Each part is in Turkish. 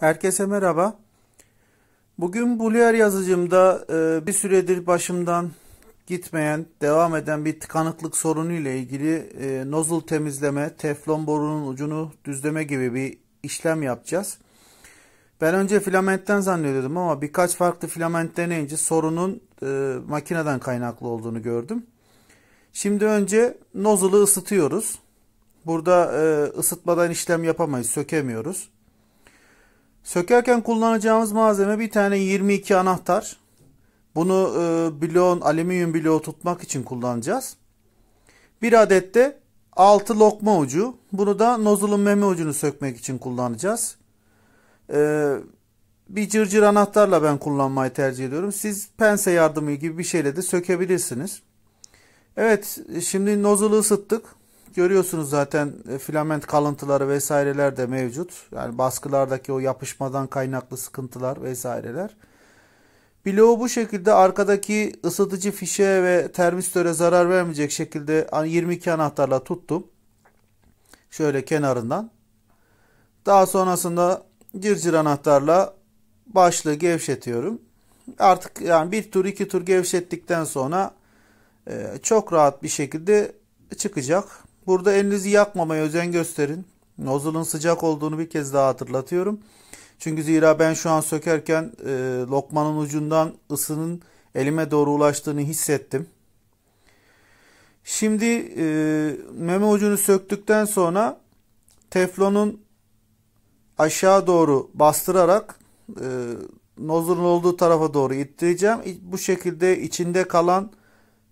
Herkese merhaba. Bugün Bluer yazıcımda e, bir süredir başımdan gitmeyen, devam eden bir tıkanıklık sorunu ile ilgili e, nozul temizleme, teflon borunun ucunu düzleme gibi bir işlem yapacağız. Ben önce filamentten zannediyordum ama birkaç farklı filament deneyince sorunun e, makineden kaynaklı olduğunu gördüm. Şimdi önce nozulu ısıtıyoruz. Burada ısıtmadan işlem yapamayız, sökemiyoruz. Sökerken kullanacağımız malzeme bir tane 22 anahtar. Bunu e, bloğun alüminyum bloğu tutmak için kullanacağız. Bir adet de 6 lokma ucu. Bunu da nozulun meme ucunu sökmek için kullanacağız. E, bir cırcır anahtarla ben kullanmayı tercih ediyorum. Siz pense yardımı gibi bir şeyle de sökebilirsiniz. Evet şimdi nozulu ısıttık. Görüyorsunuz zaten e, filament kalıntıları vesaireler de mevcut. Yani baskılardaki o yapışmadan kaynaklı sıkıntılar vesaireler. Bloğu bu şekilde arkadaki ısıtıcı fişe ve termistöre zarar vermeyecek şekilde 22 hani anahtarla tuttum. Şöyle kenarından. Daha sonrasında cırcır anahtarla başlığı gevşetiyorum. Artık yani bir tur iki tur gevşettikten sonra e, çok rahat bir şekilde çıkacak. Burada elinizi yakmamaya özen gösterin. Nozulun sıcak olduğunu bir kez daha hatırlatıyorum. Çünkü zira ben şu an sökerken e, lokmanın ucundan ısının elime doğru ulaştığını hissettim. Şimdi e, meme ucunu söktükten sonra teflonun aşağı doğru bastırarak e, nozulun olduğu tarafa doğru ittireceğim. Bu şekilde içinde kalan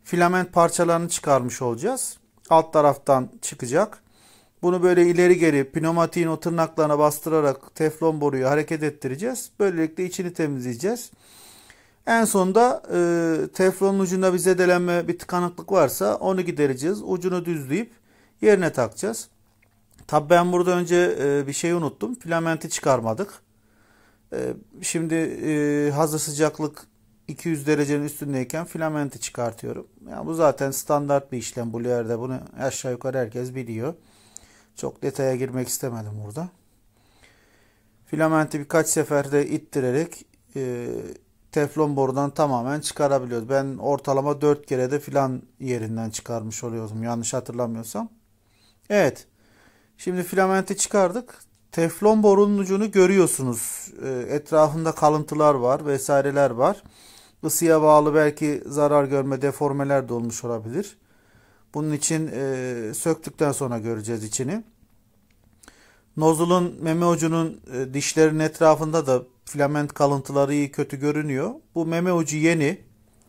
filament parçalarını çıkarmış olacağız alt taraftan çıkacak. Bunu böyle ileri geri pneumatiğin o tırnaklarına bastırarak teflon boruyu hareket ettireceğiz. Böylelikle içini temizleyeceğiz. En sonunda e, teflonun ucunda bir zedelenme, bir tıkanıklık varsa onu gidereceğiz. Ucunu düzleyip yerine takacağız. Tabi ben burada önce e, bir şey unuttum. Filamenti çıkarmadık. E, şimdi e, hazır sıcaklık 200 derecenin üstündeyken filamenti çıkartıyorum. Yani bu zaten standart bir işlem bu yerde. Bunu aşağı yukarı herkes biliyor. Çok detaya girmek istemedim burada. Filamenti birkaç seferde ittirerek e, teflon borudan tamamen çıkarabiliyoruz. Ben ortalama 4 kere de filan yerinden çıkarmış oluyordum yanlış hatırlamıyorsam. Evet. Şimdi filamenti çıkardık. Teflon borunun ucunu görüyorsunuz. E, etrafında kalıntılar var vesaireler var ısıya bağlı belki zarar görme, deformeler de olmuş olabilir. Bunun için e, söktükten sonra göreceğiz içini. Nozulun meme ucunun e, dişlerin etrafında da filament kalıntıları iyi kötü görünüyor. Bu meme ucu yeni.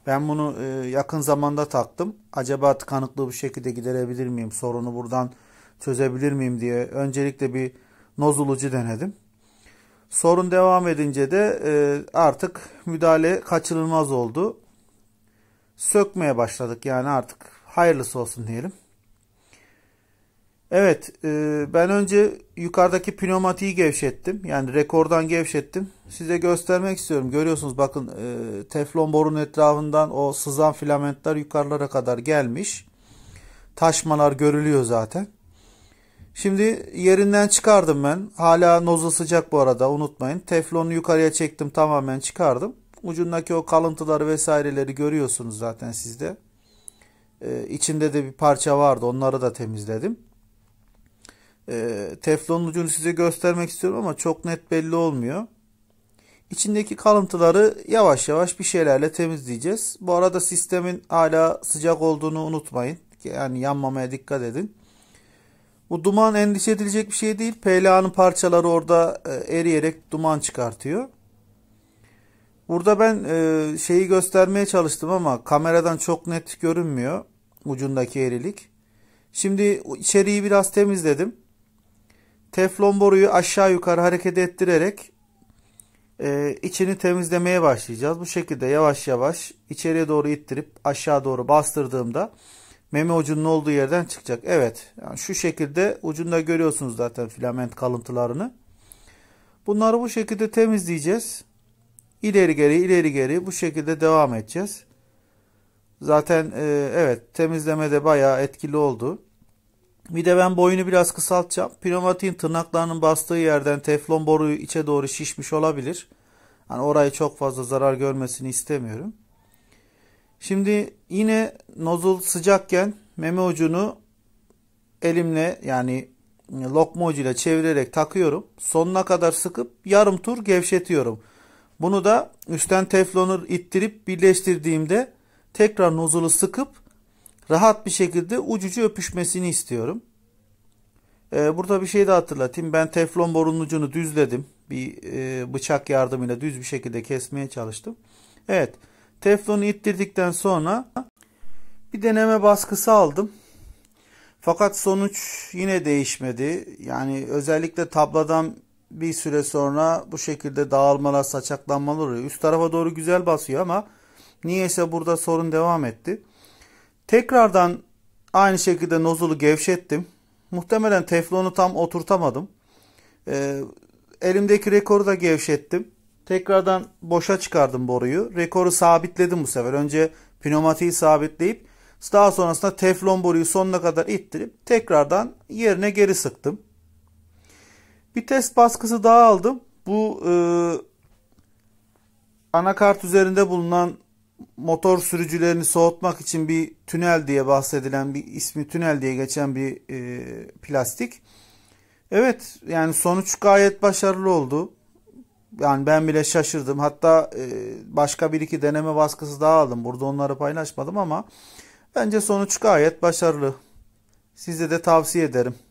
Ben bunu e, yakın zamanda taktım. Acaba tıkanıklığı bu şekilde giderebilir miyim? Sorunu buradan çözebilir miyim diye öncelikle bir nozulucu denedim. Sorun devam edince de e, artık müdahale kaçınılmaz oldu. Sökmeye başladık yani artık hayırlısı olsun diyelim. Evet e, ben önce yukarıdaki pneumatiği gevşettim. Yani rekordan gevşettim. Size göstermek istiyorum. Görüyorsunuz bakın e, teflon borunun etrafından o sızan filamentler yukarılara kadar gelmiş. Taşmalar görülüyor zaten. Şimdi yerinden çıkardım ben. Hala nozla sıcak bu arada unutmayın. Teflonu yukarıya çektim tamamen çıkardım. Ucundaki o kalıntıları vesaireleri görüyorsunuz zaten sizde. Ee, içinde de bir parça vardı onları da temizledim. Ee, teflonun ucunu size göstermek istiyorum ama çok net belli olmuyor. İçindeki kalıntıları yavaş yavaş bir şeylerle temizleyeceğiz. Bu arada sistemin hala sıcak olduğunu unutmayın. Yani yanmamaya dikkat edin. Bu duman endişe edilecek bir şey değil. PLA'nın parçaları orada e, eriyerek duman çıkartıyor. Burada ben e, şeyi göstermeye çalıştım ama kameradan çok net görünmüyor ucundaki erilik. Şimdi içeriği biraz temizledim. Teflon boruyu aşağı yukarı hareket ettirerek e, içini temizlemeye başlayacağız. Bu şekilde yavaş yavaş içeriye doğru ittirip aşağı doğru bastırdığımda meme ucunun olduğu yerden çıkacak. Evet yani şu şekilde ucunda görüyorsunuz zaten filament kalıntılarını. Bunları bu şekilde temizleyeceğiz. İleri geri ileri geri bu şekilde devam edeceğiz. Zaten e, evet temizlemede bayağı etkili oldu. Bir de ben boyunu biraz kısaltacağım. Pneumatiğin tırnaklarının bastığı yerden teflon boruyu içe doğru şişmiş olabilir. Hani orayı çok fazla zarar görmesini istemiyorum. Şimdi yine nozul sıcakken meme ucunu elimle yani lokma ucuyla çevirerek takıyorum. Sonuna kadar sıkıp yarım tur gevşetiyorum. Bunu da üstten teflonu ittirip birleştirdiğimde tekrar nozulu sıkıp rahat bir şekilde ucucu öpüşmesini istiyorum. Ee, burada bir şey de hatırlatayım. Ben teflon borunun ucunu düzledim. Bir e, bıçak yardımıyla düz bir şekilde kesmeye çalıştım. Evet. Teflonu ittirdikten sonra bir deneme baskısı aldım. Fakat sonuç yine değişmedi. Yani özellikle tabladan bir süre sonra bu şekilde dağılmalar, saçaklanmalar oluyor. Üst tarafa doğru güzel basıyor ama niyeyse burada sorun devam etti. Tekrardan aynı şekilde nozulu gevşettim. Muhtemelen teflonu tam oturtamadım. Ee, elimdeki rekoru da gevşettim. Tekrardan boşa çıkardım boruyu. Rekoru sabitledim bu sefer. Önce pneumatiği sabitleyip daha sonrasında teflon boruyu sonuna kadar ittirip tekrardan yerine geri sıktım. Bir test baskısı daha aldım. Bu e, anakart üzerinde bulunan motor sürücülerini soğutmak için bir tünel diye bahsedilen bir ismi tünel diye geçen bir e, plastik. Evet yani sonuç gayet başarılı oldu yani ben bile şaşırdım. Hatta e, başka bir iki deneme baskısı daha aldım. Burada onları paylaşmadım ama bence sonuç gayet başarılı. Size de tavsiye ederim.